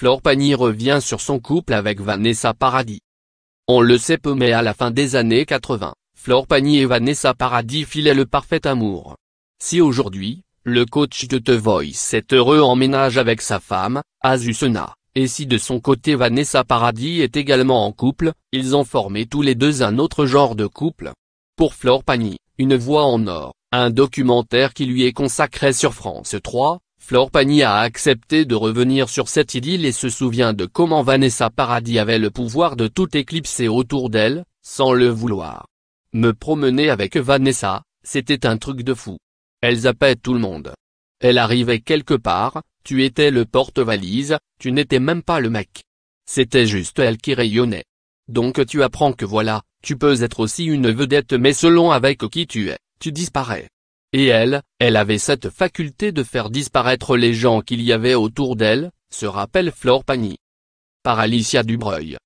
Flore Pagny revient sur son couple avec Vanessa Paradis. On le sait peu mais à la fin des années 80, Flor Pagny et Vanessa Paradis filaient le parfait amour. Si aujourd'hui, le coach de The Voice est heureux en ménage avec sa femme, Azucena, et si de son côté Vanessa Paradis est également en couple, ils ont formé tous les deux un autre genre de couple. Pour Flor Pagny, Une voix en or, un documentaire qui lui est consacré sur France 3, Flore Pagny a accepté de revenir sur cette idylle et se souvient de comment Vanessa Paradis avait le pouvoir de tout éclipser autour d'elle, sans le vouloir. Me promener avec Vanessa, c'était un truc de fou. Elle zappait tout le monde. Elle arrivait quelque part, tu étais le porte-valise, tu n'étais même pas le mec. C'était juste elle qui rayonnait. Donc tu apprends que voilà, tu peux être aussi une vedette mais selon avec qui tu es, tu disparais. Et elle, elle avait cette faculté de faire disparaître les gens qu'il y avait autour d'elle, se rappelle Flore Pagny. Par Alicia Dubreuil.